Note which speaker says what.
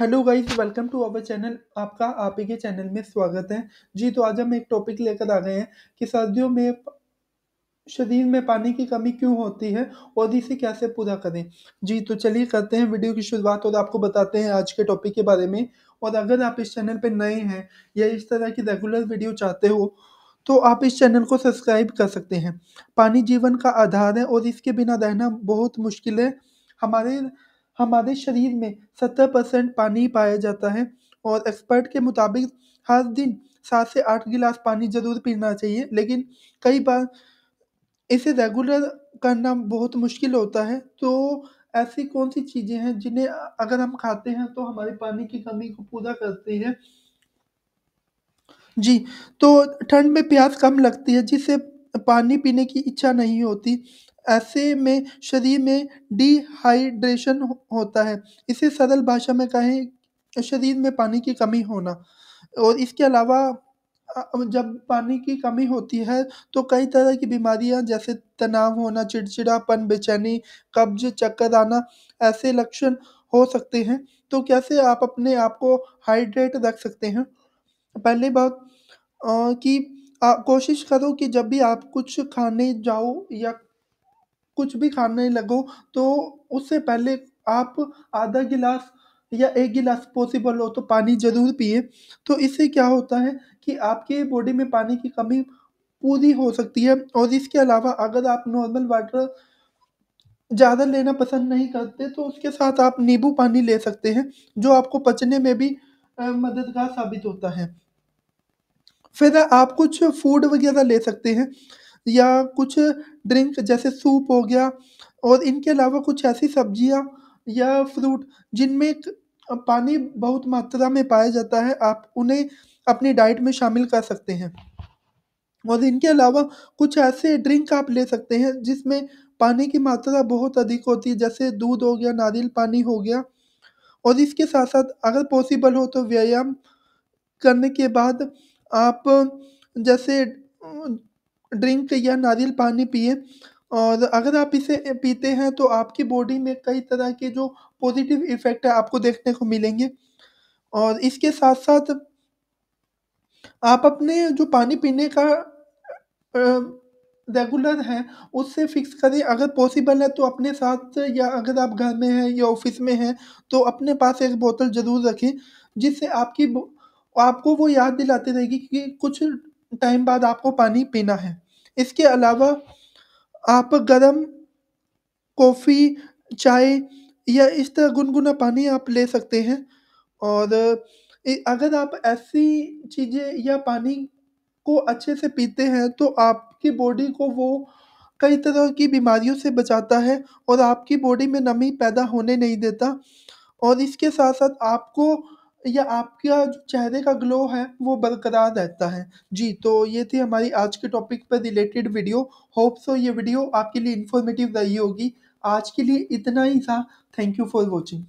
Speaker 1: hello guys welcome to our channel आपका आप ही के चैनल में स्वागत है जी तो आज हम एक टॉपिक लेकर आ गए हैं कि सर्दियों में शरीर में पानी की कमी क्यों होती है और इसे कैसे पूरा करें जी तो चलिए करते हैं वीडियो की शुरुआत और आपको बताते हैं आज के टॉपिक के बारे में और अगर आप इस चैनल पर नए हैं या इस तरह की रेगुलर वीडियो चाहते हो तो आप इस चैनल को सब्सक्राइब कर सकते हैं पानी जीवन का आधार है और इसके बिना रहना बहुत मुश्किल है हमारे हमारे शरीर में सत्तर परसेंट पानी पाया जाता है और एक्सपर्ट के मुताबिक हर दिन सात से आठ गिलास पानी ज़रूर पीना चाहिए लेकिन कई बार इसे रेगुलर करना बहुत मुश्किल होता है तो ऐसी कौन सी चीज़ें हैं जिन्हें अगर हम खाते हैं तो हमारे पानी की कमी को पूरा करती है जी तो ठंड में प्यास कम लगती है जिससे पानी पीने की इच्छा नहीं होती ऐसे में शरीर में डिहाइड्रेशन होता है इसे सरल भाषा में कहें शरीर में पानी की कमी होना और इसके अलावा जब पानी की कमी होती है तो कई तरह की बीमारियां जैसे तनाव होना चिड़चिड़ापन बेचैनी कब्ज चक्कर आना ऐसे लक्षण हो सकते हैं तो कैसे आप अपने आप को हाइड्रेट रख सकते हैं पहली बात कि आ, कोशिश करो कि जब भी आप कुछ खाने जाओ या कुछ भी खाने लगो तो उससे पहले आप आधा गिलास या एक गिलास पॉसिबल हो तो पानी ज़रूर पिए तो इससे क्या होता है कि आपके बॉडी में पानी की कमी पूरी हो सकती है और इसके अलावा अगर आप नॉर्मल वाटर ज़्यादा लेना पसंद नहीं करते तो उसके साथ आप नींबू पानी ले सकते हैं जो आपको पचने में भी मददगार साबित होता है फिर आप कुछ फूड वगैरह ले सकते हैं या कुछ ड्रिंक जैसे सूप हो गया और इनके अलावा कुछ ऐसी सब्जियां या फ्रूट जिनमें पानी बहुत मात्रा में पाया जाता है आप उन्हें अपनी डाइट में शामिल कर सकते हैं और इनके अलावा कुछ ऐसे ड्रिंक आप ले सकते हैं जिसमें पानी की मात्रा बहुत अधिक होती है जैसे दूध हो गया नारियल पानी हो गया और इसके साथ साथ अगर पॉसिबल हो तो व्यायाम करने के बाद आप जैसे ड्रिंक या नारियल पानी पिए और अगर आप इसे पीते हैं तो आपकी बॉडी में कई तरह के जो पॉजिटिव इफ़ेक्ट है आपको देखने को मिलेंगे और इसके साथ साथ आप अपने जो पानी पीने का रेगुलर है उससे फिक्स करें अगर पॉसिबल है तो अपने साथ या अगर आप घर में हैं या ऑफिस में हैं तो अपने पास एक बोतल ज़रूर रखें जिससे आपकी आपको वो याद दिलाती रहेगी कि कुछ टाइम बाद आपको पानी पीना है इसके अलावा आप गरम कॉफ़ी चाय या इस तरह गुनगुना पानी आप ले सकते हैं और अगर आप ऐसी चीज़ें या पानी को अच्छे से पीते हैं तो आपकी बॉडी को वो कई तरह की बीमारियों से बचाता है और आपकी बॉडी में नमी पैदा होने नहीं देता और इसके साथ साथ आपको या आपका जो चेहरे का ग्लो है वो बरकरार रहता है जी तो ये थी हमारी आज के टॉपिक पर रिलेटेड वीडियो होप सो ये वीडियो आपके लिए इन्फॉर्मेटिव रही होगी आज के लिए इतना ही था थैंक यू फॉर वॉचिंग